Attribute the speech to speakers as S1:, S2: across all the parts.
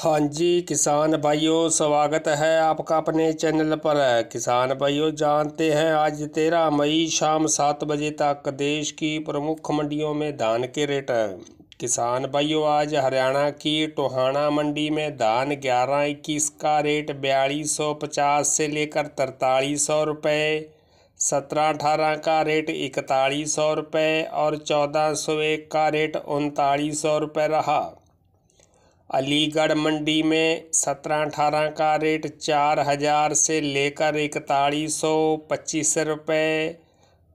S1: हाँ जी किसान भाइयों स्वागत है आपका अपने चैनल पर किसान भाइयों जानते हैं आज तेरह मई शाम सात बजे तक देश की प्रमुख मंडियों में धान के रेट किसान भाइयों आज हरियाणा की टोहाना मंडी में धान ग्यारह इक्कीस का रेट बयालीस सौ पचास से लेकर तरतालीस सौ रुपये सत्रह अठारह का रेट इकतालीस सौ रुपये और चौदह सौ एक का रेट उनतालीस सौ रुपये रहा अलीगढ़ मंडी में सत्रह अठारह का रेट चार हज़ार से लेकर इकतालीस सौ पच्चीस रुपये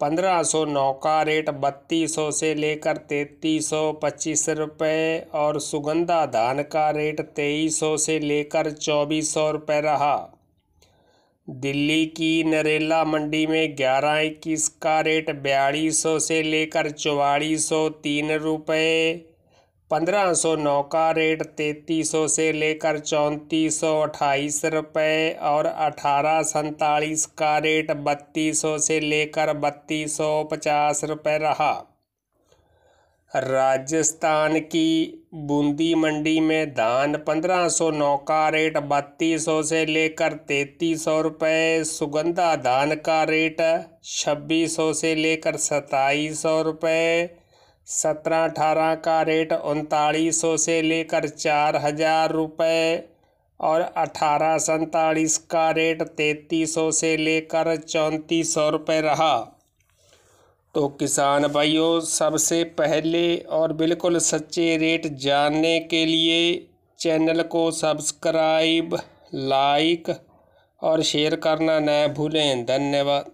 S1: पंद्रह सौ नौ का रेट बत्तीस सौ से लेकर तैतीस सौ पच्चीस रुपये और सुगंधा धान का रेट तेईस सौ से लेकर चौबीस सौ रुपये रहा दिल्ली की नरेला मंडी में ग्यारह इक्कीस का रेट बयालीस सौ से लेकर चौवालीस सौ तीन रुपये पंद्रह सौ नौ का रेट तैतीस सौ से लेकर चौंतीस सौ अट्ठाईस रुपये और अठारह सैंतालीस का रेट बत्तीस सौ से लेकर बत्तीस सौ पचास रुपये रहा राजस्थान की बूंदी मंडी में धान पंद्रह सौ नौ का रेट बत्तीस सौ से लेकर तैतीस सौ रुपये सुगंधा धान का रेट छब्बीस सौ से लेकर सताईस सौ रुपये सत्रह अठारह का रेट उनतालीस सौ से लेकर चार हज़ार रुपये और अठारह सैतालीस का रेट तैंतीस सौ से लेकर चौंतीस सौ रुपये रहा तो किसान भाइयों सबसे पहले और बिल्कुल सच्चे रेट जानने के लिए चैनल को सब्सक्राइब लाइक और शेयर करना न भूलें धन्यवाद